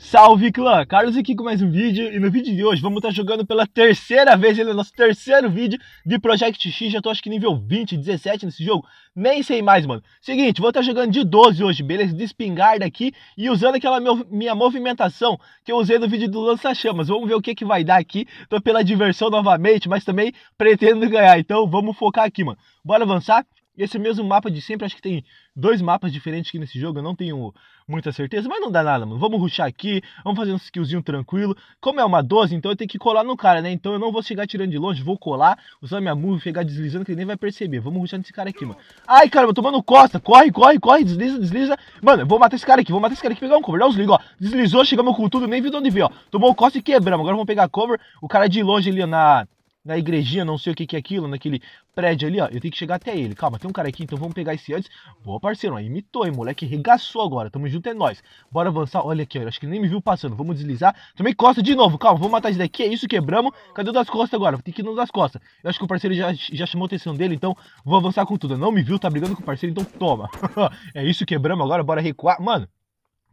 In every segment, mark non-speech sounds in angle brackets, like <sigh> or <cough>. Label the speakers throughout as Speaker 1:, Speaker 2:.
Speaker 1: Salve clã, Carlos aqui com mais um vídeo e no vídeo de hoje vamos estar tá jogando pela terceira vez, ele é nosso terceiro vídeo de Project X, já tô acho que nível 20, 17 nesse jogo, nem sei mais mano. Seguinte, vou estar tá jogando de 12 hoje, beleza? De espingarda aqui e usando aquela meu, minha movimentação que eu usei no vídeo do lança-chamas, vamos ver o que que vai dar aqui, tô pela diversão novamente, mas também pretendo ganhar, então vamos focar aqui mano. Bora avançar? esse mesmo mapa de sempre, acho que tem dois mapas diferentes aqui nesse jogo, eu não tenho muita certeza, mas não dá nada, mano. Vamos ruxar aqui, vamos fazer um skillzinho tranquilo. Como é uma 12, então eu tenho que colar no cara, né? Então eu não vou chegar tirando de longe, vou colar, usar minha move, chegar deslizando que ele nem vai perceber. Vamos ruxar nesse cara aqui, mano. Ai, caramba, tomando costa, corre, corre, corre, desliza, desliza. Mano, eu vou matar esse cara aqui, vou matar esse cara aqui, pegar um cover, dá uns ligos, ó. Deslizou, chegamos com tudo, nem vi de onde veio, ó. Tomou costa e quebramos, agora vamos pegar cover. O cara de longe ali, ó, na na igrejinha, não sei o que, que é aquilo, naquele prédio ali, ó. Eu tenho que chegar até ele. Calma, tem um cara aqui, então vamos pegar esse antes. Boa, parceiro, aí imitou, hein, moleque. Regaçou agora. Tamo junto, é nós. Bora avançar. Olha aqui, ó. Acho que nem me viu passando. Vamos deslizar. Tomei costa de novo. Calma, vamos matar esse daqui. É isso, quebramos. Cadê o das costas agora? Tem que ir no das costas. Eu acho que o parceiro já, já chamou a atenção dele, então vou avançar com tudo. Não me viu, tá brigando com o parceiro, então toma. <laughs> é isso, quebramos agora. Bora recuar. Mano,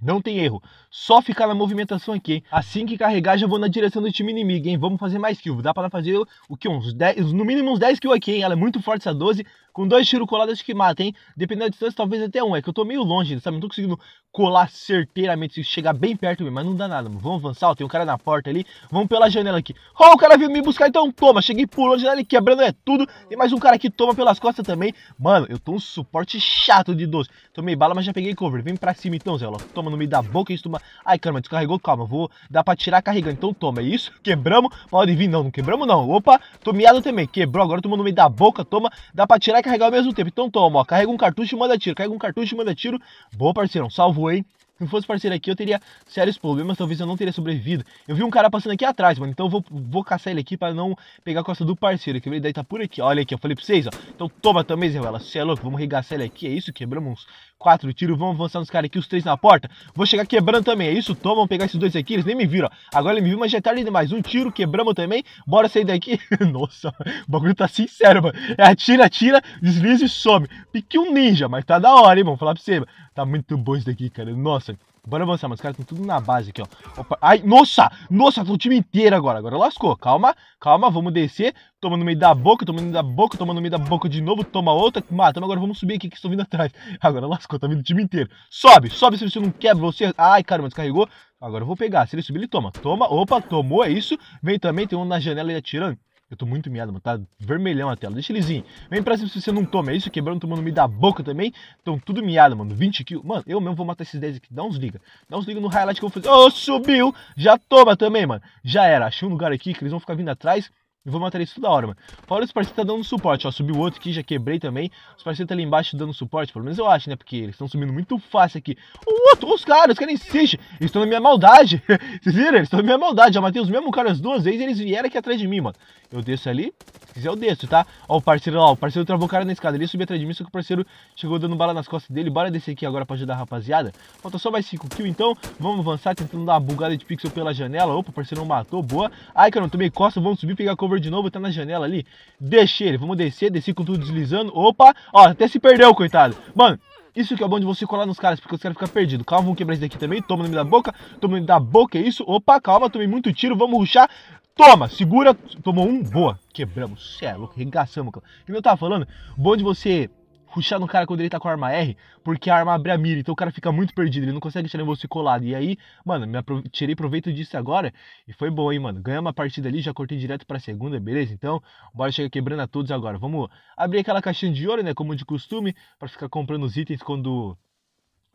Speaker 1: não tem erro. Só ficar na movimentação aqui, hein? Assim que carregar, já vou na direção do time inimigo, hein? Vamos fazer mais kill. Dá para fazer o que? Uns 10, no mínimo uns 10 kills aqui, hein? Ela é muito forte essa 12. Com dois tiros colados, acho que mata, hein? Dependendo da distância, talvez até um. É que eu tô meio longe, sabe? Não tô conseguindo colar certeiramente, chegar bem perto mesmo, mas não dá nada, mano. Vamos avançar, ó, tem um cara na porta ali. Vamos pela janela aqui. Ó, oh, o cara veio me buscar, então toma. Cheguei pulando, janela ali, quebrando é tudo. Tem mais um cara que toma pelas costas também. Mano, eu tô um suporte chato de 12. Tomei bala, mas já peguei cover. Vem pra cima então, Zé. Ó. Toma no meio da boca, e toma. Ai, caramba, descarregou, calma. Vou Dá pra tirar carregando. Então toma, é isso. Quebramos. Pode vir, não, não quebramos não. Opa, tô também. Quebrou, agora tomou no meio da boca, toma. Dá pra tirar carregar ao mesmo tempo. Então toma, ó, carrega um cartucho e manda tiro, carrega um cartucho e manda tiro. Boa, parceirão, salvou, hein? Se não fosse parceiro aqui, eu teria sérios problemas, talvez eu não teria sobrevivido. Eu vi um cara passando aqui atrás, mano, então eu vou, vou caçar ele aqui pra não pegar a costa do parceiro, que ele daí tá por aqui. Olha aqui, eu falei pra vocês, ó. Então toma também, Zé Ruela, Cê é louco, vamos regaçar ele aqui, é isso? Quebramos quatro tiros, vamos avançar nos caras aqui, os três na porta. Vou chegar quebrando também, é isso? Toma, vamos pegar esses dois aqui, eles nem me viram, ó. Agora ele me viu, mas já tá ali mais um tiro, quebramos também. Bora sair daqui. <laughs> Nossa, o bagulho tá sincero, mano. É atira, atira, desliza e some. Pique um ninja, mas tá da hora, hein, mano. falar pra você, mano. Tá muito bom isso daqui, cara. Nossa, Bora avançar, mas os caras estão tudo na base aqui, ó. Opa. Ai, nossa! Nossa, o time inteiro agora. Agora lascou. Calma, calma, vamos descer. Toma no meio da boca, toma no meio da boca, toma no meio da boca de novo, toma outra. Matamos, agora vamos subir aqui que estão vindo atrás. <laughs> Agora lascou, tá vindo o time inteiro. Sobe, sobe se você não quebra, você... Ai, caramba, descarregou. Agora eu vou pegar. Se ele subir, ele toma. Toma, opa, tomou, é isso. Vem também, tem um na janela e atirando. Eu tô muito miado, mano. Tá vermelhão a tela. Deixa eles ir. Vem pra cima se você não toma. É isso, quebrando, é tomando me da boca também. Então tudo miado, mano. 20 kills. Mano, eu mesmo vou matar esses 10 aqui. Dá uns liga. Dá uns liga no highlight que eu vou fazer. Ô, oh, subiu! Já toma também, mano. Já era. Achei um lugar aqui que eles vão ficar vindo atrás. E vou matar eles toda hora, mano. Fora os parceiros tá dando suporte, ó. Subiu outro aqui, já quebrei também. Os parceiros tá ali embaixo dando suporte, pelo menos eu acho, né? Porque eles estão subindo muito fácil aqui. O outro, os caras, os caras insistem. Eles estão na minha maldade. <laughs> Vocês viram? Eles estão na minha maldade. Já matei os mesmos caras duas vezes e eles vieram aqui atrás de mim, mano. Eu desço ali. Se quiser, eu desço, tá? Ó, o parceiro lá, o parceiro travou o cara na escada. Ele subiu atrás de mim, só que o parceiro chegou dando bala nas costas dele. Bora descer aqui agora pra ajudar a rapaziada. Falta só mais 5 kills, então. Vamos avançar, tentando dar uma bugada de pixel pela janela. Opa, o parceiro não matou, boa. Ai, cara, não tomei costa. Vamos subir, pegar cover de novo. Tá na janela ali. Deixei ele. Vamos descer, desci com tudo deslizando. Opa, ó, até se perdeu, coitado. Mano, isso que é bom de você colar nos caras, porque os caras ficam perdidos. Calma, vamos quebrar isso daqui também. Toma no meio da boca. Toma no meio da boca, é isso. Opa, calma, tomei muito tiro. Vamos ruxar. Toma, segura, tomou um, boa, quebramos, cê é louco, regaçamos. E eu tava falando, bom de você ruxar no cara quando ele tá com a arma R, porque a arma abre a mira, então o cara fica muito perdido, ele não consegue tirar você colado. E aí, mano, me tirei proveito disso agora e foi bom, hein, mano. Ganhamos uma partida ali, já cortei direto pra segunda, beleza? Então, bora chegar quebrando a todos agora. Vamos abrir aquela caixinha de ouro, né, como de costume, para ficar comprando os itens quando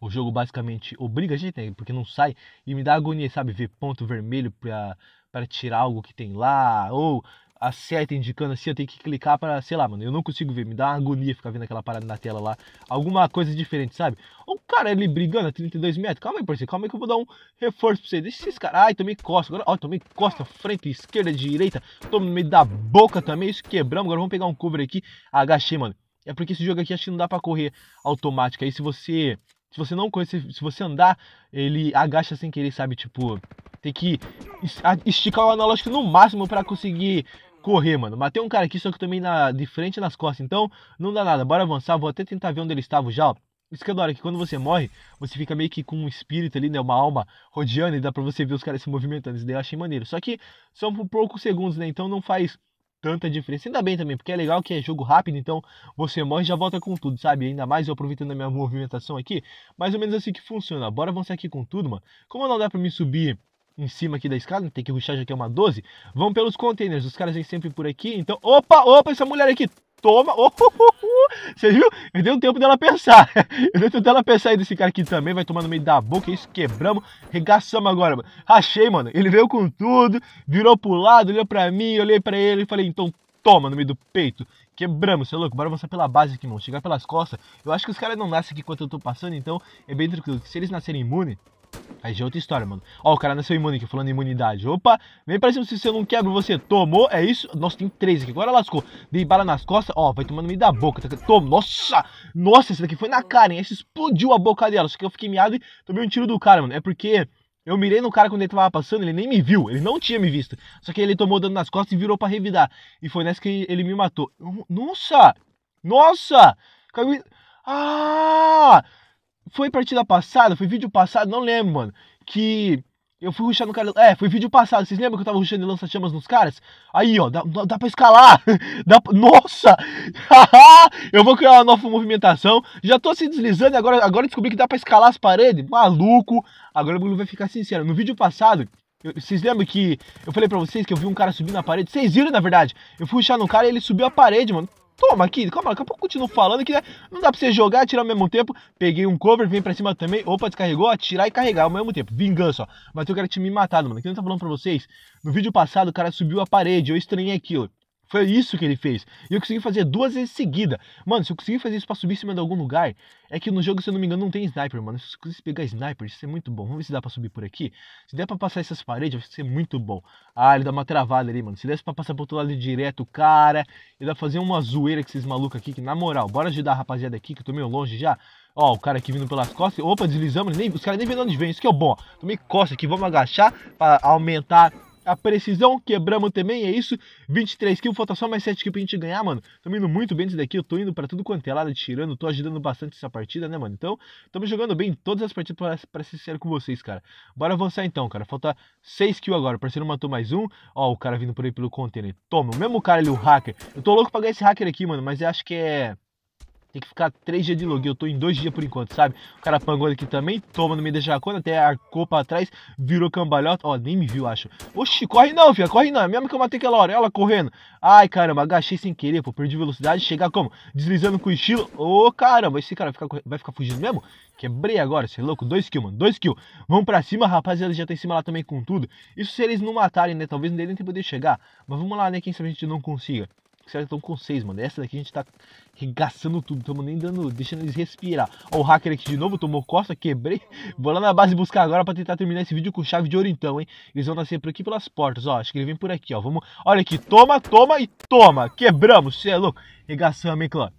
Speaker 1: o jogo basicamente obriga a gente, né, porque não sai, e me dá agonia, sabe, ver ponto vermelho pra, pra tirar algo que tem lá, ou a seta indicando assim, eu tenho que clicar para, sei lá, mano, eu não consigo ver, me dá uma agonia ficar vendo aquela parada na tela lá, alguma coisa diferente, sabe? o cara ele brigando a 32 metros, calma aí, parceiro, calma aí que eu vou dar um reforço pra você, deixa esses caras, ai, tomei costa, agora, ó, tomei costa, frente, esquerda, direita, tomo no meio da boca também, isso quebramos, agora vamos pegar um cover aqui, agachei, mano. É porque esse jogo aqui acho que não dá pra correr automática, aí se você se você não conhece se você andar, ele agacha sem querer, sabe? Tipo, tem que esticar o analógico no máximo para conseguir correr, mano. Matei um cara aqui, só que também na, de frente nas costas. Então, não dá nada. Bora avançar. Vou até tentar ver onde ele estava já, ó. Isso que eu é adoro, que quando você morre, você fica meio que com um espírito ali, né? Uma alma rodeando e dá pra você ver os caras se movimentando. Isso daí eu achei maneiro. Só que são por poucos segundos, né? Então não faz tanta diferença. Ainda bem também, porque é legal que é jogo rápido, então você morre e já volta com tudo, sabe? Ainda mais eu aproveitando a minha movimentação aqui, mais ou menos assim que funciona. Bora avançar aqui com tudo, mano. Como não dá pra me subir em cima aqui da escada, tem que ruxar já que é uma 12, vão pelos containers, os caras vêm sempre por aqui, então... Opa, opa, essa mulher aqui, toma. Oh, <laughs> oh, oh, Você viu? Eu dei um tempo dela pensar. Eu dei um tempo dela pensar aí desse cara aqui também. Vai tomar no meio da boca. Isso, quebramos. Regaçamos agora, mano. Achei, mano. Ele veio com tudo, virou pro lado, olhou pra mim, olhei pra ele e falei, então toma no meio do peito. Quebramos, seu é louco? Bora avançar pela base aqui, mano. Chegar pelas costas. Eu acho que os caras não nascem aqui enquanto eu tô passando, então é bem tranquilo. Se eles nascerem imunes. Aí já é outra história, mano. Ó, o cara nasceu imune aqui, falando imunidade. Opa, vem pra cima se eu não quebro você. Tomou, é isso? Nossa, tem três aqui. Agora lascou. Dei bala nas costas. Ó, vai tomando no meio da boca. Toma, tá, tá, nossa! Nossa, esse daqui foi na cara, hein? Esse explodiu a boca dela. Só que eu fiquei miado e tomei um tiro do cara, mano. É porque eu mirei no cara quando ele tava passando, ele nem me viu. Ele não tinha me visto. Só que ele tomou dano nas costas e virou pra revidar. E foi nessa que ele me matou. Nossa! Nossa! Ah! Foi partida passada, foi vídeo passado, não lembro, mano. Que eu fui ruxar no cara. É, foi vídeo passado. Vocês lembram que eu tava ruxando e lança-chamas nos caras? Aí, ó, dá, dá pra escalar. <laughs> Dá pra... Nossa! <laughs> eu vou criar uma nova movimentação. Já tô se deslizando e agora, agora descobri que dá pra escalar as paredes. Maluco! Agora o Bruno vai ficar sincero. No vídeo passado, eu, vocês lembram que eu falei pra vocês que eu vi um cara subir na parede? Vocês viram, na verdade. Eu fui ruxar no cara e ele subiu a parede, mano. Toma aqui, calma, daqui a pouco continuo falando que né, não dá pra você jogar, tirar ao mesmo tempo. Peguei um cover, vem pra cima também. Opa, descarregou, atirar e carregar ao mesmo tempo. Vingança, ó. Mas eu quero te me matado, mano. Aqui eu tava falando pra vocês. No vídeo passado, o cara subiu a parede. Eu estranhei aquilo. Foi isso que ele fez. E eu consegui fazer duas vezes seguida. Mano, se eu conseguir fazer isso pra subir em cima de algum lugar, é que no jogo, se eu não me engano, não tem sniper, mano. Se eu conseguir pegar sniper, isso é muito bom. Vamos ver se dá pra subir por aqui. Se der pra passar essas paredes, vai ser muito bom. Ah, ele dá uma travada ali, mano. Se der pra passar pro outro lado direto, cara. Ele dá pra fazer uma zoeira com esses malucos aqui, que na moral, bora ajudar a rapaziada aqui, que eu tô meio longe já. Ó, o cara aqui vindo pelas costas. Opa, deslizamos. Nem, os caras nem vendo onde vem. Isso que é bom. Ó. Tomei costa aqui. Vamos agachar para aumentar a precisão, quebramos também, é isso. 23 kills, falta só mais 7 kills pra gente ganhar, mano. Tamo indo muito bem nisso daqui, eu tô indo pra tudo quanto é lado, tirando, tô ajudando bastante essa partida, né, mano? Então, tamo jogando bem todas as partidas, pra, pra ser sincero com vocês, cara. Bora avançar então, cara. Falta 6 kills agora, o parceiro matou mais um. Ó, o cara vindo por aí pelo container. Toma, o mesmo cara ali, o hacker. Eu tô louco pra ganhar esse hacker aqui, mano, mas eu acho que é... Tem que ficar três dias de log. Eu tô em dois dias por enquanto, sabe? O cara pangou aqui também, toma no meio da jacona, até arcou pra trás, virou cambalhota. Ó, nem me viu, acho. Oxi, corre não, filha, corre não. É mesmo que eu matei aquela hora, ela correndo. Ai, caramba, agachei sem querer, pô. Perdi velocidade, chegar como? Deslizando com o estilo. Ô, oh, caramba, esse cara vai ficar, vai ficar fugindo mesmo? Quebrei agora, você é louco? Dois kills, mano. Dois kills. Vamos pra cima, rapaziada. Já tá em cima lá também com tudo. Isso se eles não matarem, né? Talvez não nem poder chegar. Mas vamos lá, né? Quem sabe a gente não consiga que já estão com seis mano. Essa daqui a gente tá regaçando tudo, estamos nem dando, deixando eles respirar. Ó, o hacker aqui de novo, tomou costa, quebrei. Vou lá na base buscar agora pra tentar terminar esse vídeo com chave de ouro então, hein. Eles vão nascer por aqui pelas portas, ó. Acho que ele vem por aqui, ó. Vamos, olha aqui, toma, toma e toma. Quebramos, cê é louco. Regaçamos, hein, clã.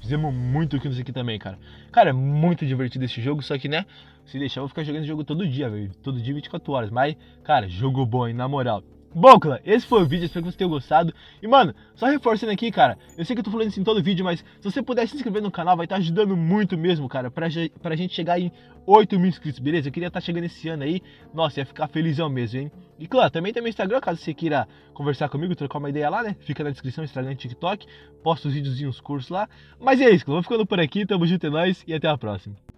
Speaker 1: Fizemos muito aqui nisso aqui também, cara. Cara, é muito divertido esse jogo, só que, né, se deixar eu vou ficar jogando esse jogo todo dia, velho. Todo dia, 24 horas. Mas, cara, jogo bom, hein, na moral. Bom, clã, esse foi o vídeo, espero que vocês tenham gostado. E, mano, só reforçando aqui, cara, eu sei que eu tô falando isso em todo vídeo, mas se você puder se inscrever no canal, vai estar tá ajudando muito mesmo, cara, pra, pra gente chegar em 8 mil inscritos, beleza? Eu queria estar tá chegando esse ano aí, nossa, ia ficar felizão mesmo, hein? E, clã, também tem meu Instagram, caso você queira conversar comigo, trocar uma ideia lá, né? Fica na descrição, Instagram e TikTok, posto os vídeos e cursos lá. Mas é isso, clã, vou ficando por aqui, tamo junto, é nóis e até a próxima.